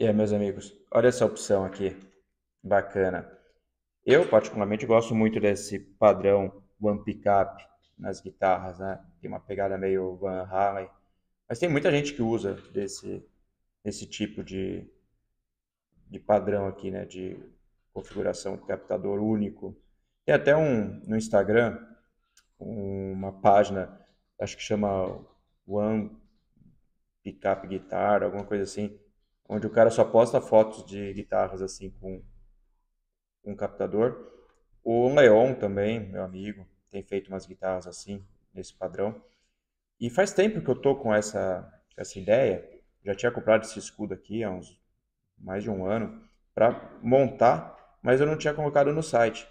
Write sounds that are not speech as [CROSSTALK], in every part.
E aí, meus amigos, olha essa opção aqui, bacana. Eu, particularmente, gosto muito desse padrão One Pickup nas guitarras, né? Tem uma pegada meio Van Halen. Mas tem muita gente que usa desse, desse tipo de, de padrão aqui, né? De configuração de captador único. Tem até um no Instagram, uma página, acho que chama One Pickup Guitar, alguma coisa assim, onde o cara só posta fotos de guitarras assim com, um captador. O Leon também, meu amigo, tem feito umas guitarras assim, nesse padrão. E faz tempo que eu tô com essa, essa ideia. Já tinha comprado esse escudo aqui há uns mais de um ano para montar, mas eu não tinha colocado no site.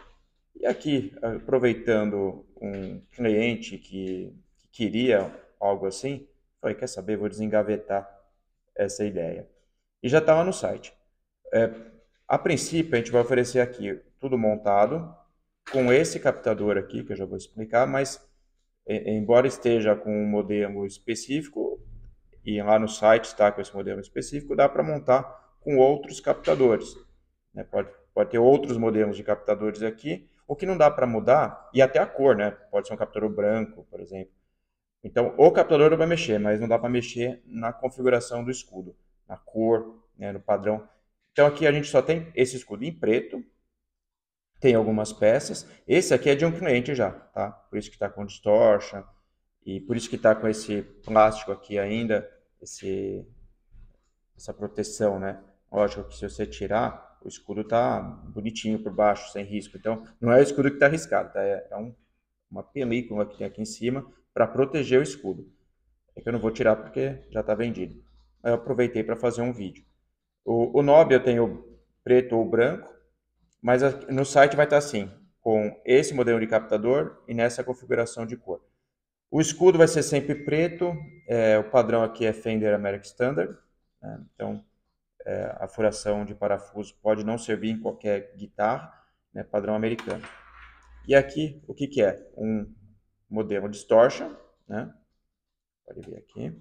E aqui, aproveitando um cliente que, que queria algo assim, falei, quer saber, vou desengavetar essa ideia e já está lá no site. É, a princípio, a gente vai oferecer aqui tudo montado, com esse captador aqui, que eu já vou explicar, mas embora esteja com um modelo específico, e lá no site está com esse modelo específico, dá para montar com outros captadores. Né? Pode, pode ter outros modelos de captadores aqui, o que não dá para mudar, e até a cor, né? pode ser um captador branco, por exemplo. Então, o captador vai mexer, mas não dá para mexer na configuração do escudo na cor, né, no padrão. Então aqui a gente só tem esse escudo em preto, tem algumas peças. Esse aqui é de um cliente já, tá? Por isso que está com distorção e por isso que está com esse plástico aqui ainda, esse, essa proteção, né? Lógico que se você tirar, o escudo está bonitinho por baixo, sem risco. Então não é o escudo que está arriscado tá? É, é um, uma película que tem aqui em cima para proteger o escudo. É que eu não vou tirar porque já está vendido eu aproveitei para fazer um vídeo. O, o Nob eu tenho preto ou branco, mas no site vai estar tá assim, com esse modelo de captador e nessa configuração de cor. O escudo vai ser sempre preto, é, o padrão aqui é Fender American Standard, né? então é, a furação de parafuso pode não servir em qualquer guitarra, né? padrão americano. E aqui, o que, que é? Um modelo distortion, né? pode ver aqui,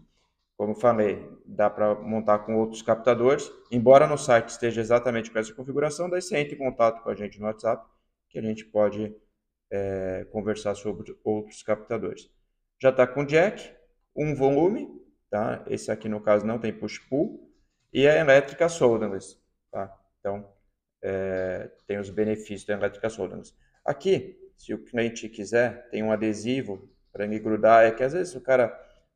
como falei, dá para montar com outros captadores. Embora no site esteja exatamente com essa configuração, daí você entra em contato com a gente no WhatsApp, que a gente pode é, conversar sobre outros captadores. Já está com jack, um volume, tá? Esse aqui no caso não tem push-pull e a elétrica solderless, tá? Então é, tem os benefícios da elétrica solderless. Aqui, se o cliente quiser, tem um adesivo para me grudar. É que às vezes o cara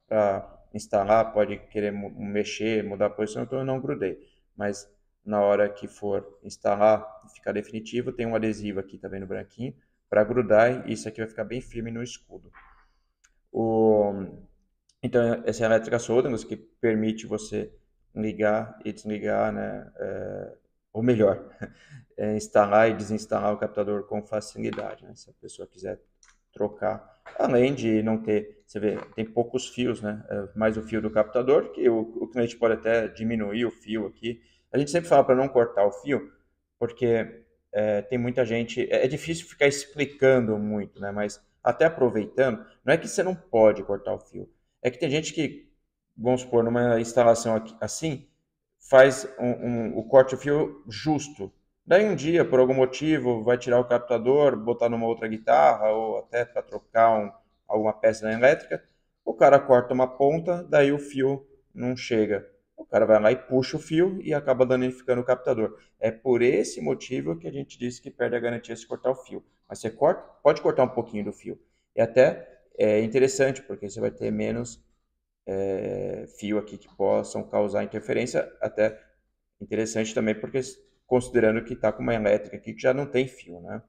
para instalar, pode querer mexer, mudar a posição, então eu não grudei. Mas na hora que for instalar e ficar definitivo, tem um adesivo aqui, tá vendo branquinho, para grudar e isso aqui vai ficar bem firme no escudo. O... Então, essa é a elétrica Soldangos que permite você ligar e desligar, né? É... Ou melhor, [LAUGHS] é instalar e desinstalar o captador com facilidade, né? Se a pessoa quiser trocar. Além de não ter, você vê, tem poucos fios, né? É mais o fio do captador, que o, o cliente pode até diminuir o fio aqui. A gente sempre fala para não cortar o fio, porque é, tem muita gente. É, é difícil ficar explicando muito, né? Mas até aproveitando, não é que você não pode cortar o fio. É que tem gente que, vamos supor, numa instalação aqui, assim, faz um, um, o corte do fio justo, Daí um dia, por algum motivo, vai tirar o captador, botar numa outra guitarra ou até para trocar um, alguma peça na elétrica, o cara corta uma ponta, daí o fio não chega. O cara vai lá e puxa o fio e acaba danificando o captador. É por esse motivo que a gente disse que perde a garantia se cortar o fio. Mas você corta, pode cortar um pouquinho do fio. E até é interessante, porque você vai ter menos é, fio aqui que possam causar interferência. Até interessante também, porque considerando que está com uma elétrica aqui que já não tem fio, né?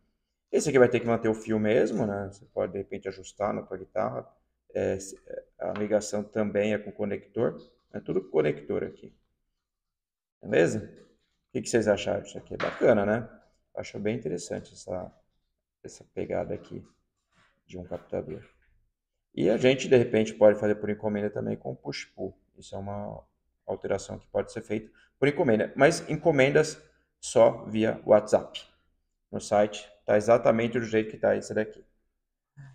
Esse aqui vai ter que manter o fio mesmo, né? Você pode, de repente, ajustar na tua guitarra. É, é a ligação também é com conector. É tudo conector aqui. Beleza? O que, que vocês acharam disso aqui? É bacana, né? Acho bem interessante essa, essa pegada aqui de um captador. E a gente, de repente, pode fazer por encomenda também com push-pull. Isso é uma alteração que pode ser feita por encomenda. Mas encomendas só via WhatsApp. No site está exatamente do jeito que está esse daqui. Ah.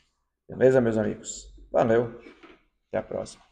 Beleza, meus amigos? Valeu, até a próxima.